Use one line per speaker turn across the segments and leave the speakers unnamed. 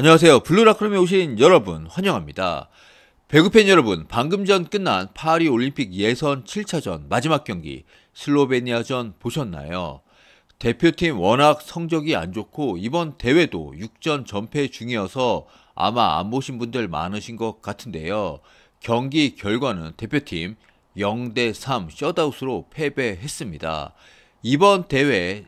안녕하세요. 블루라크롬에 오신 여러분 환영합니다. 배구팬 여러분, 방금 전 끝난 파리 올림픽 예선 7차전 마지막 경기 슬로베니아전 보셨나요? 대표팀 워낙 성적이 안 좋고 이번 대회도 6전 전패 중이어서 아마 안 보신 분들 많으신 것 같은데요. 경기 결과는 대표팀 0대3 셧아웃으로 패배했습니다. 이번 대회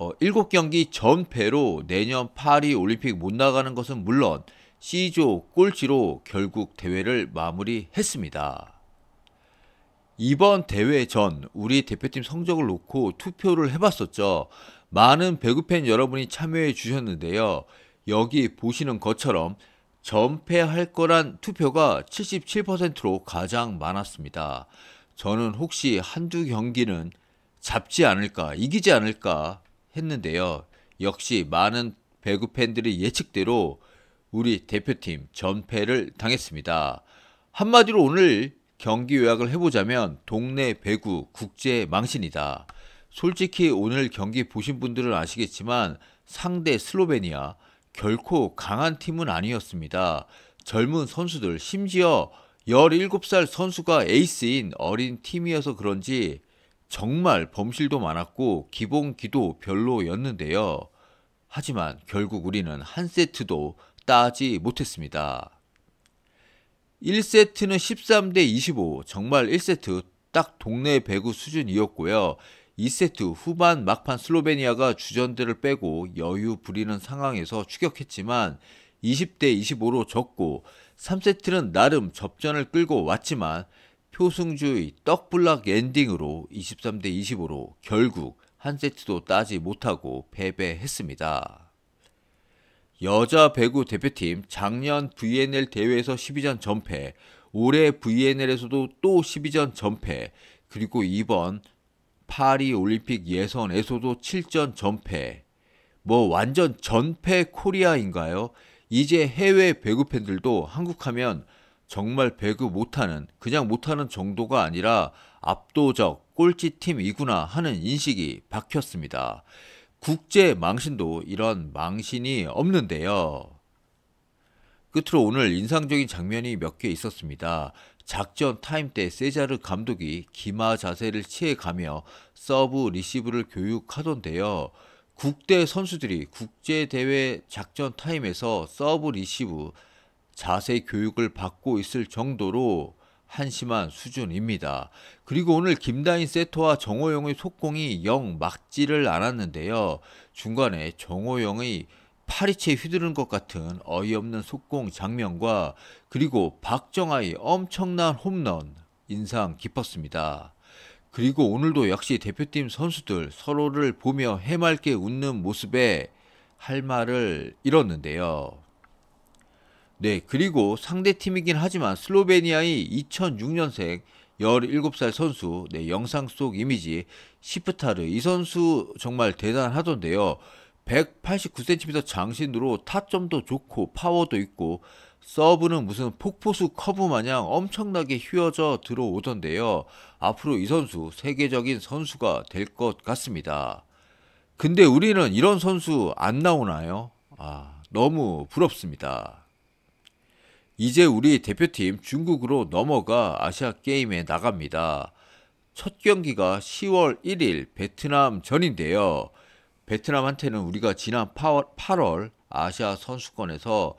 어, 7경기 전패로 내년 파리 올림픽 못 나가는 것은 물론 C조 꼴찌로 결국 대회를 마무리했습니다. 이번 대회 전 우리 대표팀 성적을 놓고 투표를 해봤었죠. 많은 배구팬 여러분이 참여해 주셨는데요. 여기 보시는 것처럼 전패할 거란 투표가 77%로 가장 많았습니다. 저는 혹시 한두 경기는 잡지 않을까, 이기지 않을까 했는데요. 역시 많은 배구 팬들의 예측대로 우리 대표팀 전패를 당했습니다. 한마디로 오늘 경기 요약을 해보자면 동네 배구 국제 망신이다. 솔직히 오늘 경기 보신 분들은 아시겠지만 상대 슬로베니아 결코 강한 팀은 아니었습니다. 젊은 선수들 심지어 17살 선수가 에이스인 어린 팀이어서 그런지 정말 범실도 많았고 기본 기도 별로였는데요. 하지만 결국 우리는 한 세트도 따지 못했습니다. 1세트는 13대 25, 정말 1세트 딱 동네 배구 수준이었고요. 2세트 후반 막판 슬로베니아가 주전들을 빼고 여유 부리는 상황에서 추격했지만 20대 25로 졌고 3세트는 나름 접전을 끌고 왔지만 효승주의 떡블락 엔딩으로 23대 25로 결국 한 세트도 따지 못하고 패배했습니다. 여자 배구 대표팀 작년 VNL 대회에서 12전 전패, 올해 VNL에서도 또 12전 전패, 그리고 이번 파리 올림픽 예선에서도 7전 전패. 뭐 완전 전패 코리아인가요? 이제 해외 배구 팬들도 한국하면 정말 배그 못하는 그냥 못하는 정도가 아니라 압도적 꼴찌팀이구나 하는 인식이 박혔습니다. 국제 망신도 이런 망신이 없는데요. 끝으로 오늘 인상적인 장면이 몇 개 있었습니다. 작전 타임 때 세자르 감독이 기마 자세를 취해가며 서브 리시브를 교육하던데요. 국대 선수들이 국제대회 작전 타임에서 서브 리시브, 자세 교육을 받고 있을 정도로 한심한 수준입니다. 그리고 오늘 김다인 세터와 정호영의 속공이 영 막지를 않았는데요. 중간에 정호영의 파리채 휘두른 것 같은 어이없는 속공 장면과 그리고 박정아의 엄청난 홈런 인상 깊었습니다. 그리고 오늘도 역시 대표팀 선수들 서로를 보며 해맑게 웃는 모습에 할 말을 잃었는데요. 네, 그리고 상대 팀이긴 하지만 슬로베니아의 2006년생 17살 선수, 네, 영상 속 이미지, 시프타르. 이 선수 정말 대단하던데요. 189cm 장신으로 타점도 좋고 파워도 있고 서브는 무슨 폭포수 커브 마냥 엄청나게 휘어져 들어오던데요. 앞으로 이 선수 세계적인 선수가 될 것 같습니다. 근데 우리는 이런 선수 안 나오나요? 아, 너무 부럽습니다. 이제 우리 대표팀 중국으로 넘어가 아시아 게임에 나갑니다. 첫 경기가 10월 1일 베트남전인데요. 베트남한테는 우리가 지난 8월, 8월 아시아 선수권에서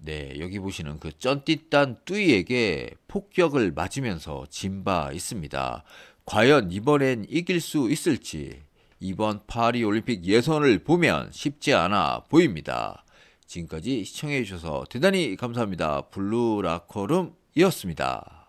네, 여기 보시는 그 쩐띠딴 뚜이에게 폭격을 맞으면서 진바 있습니다. 과연 이번엔 이길 수 있을지 이번 파리 올림픽 예선을 보면 쉽지 않아 보입니다. 지금까지 시청해주셔서 대단히 감사합니다. 블루라커룸이었습니다.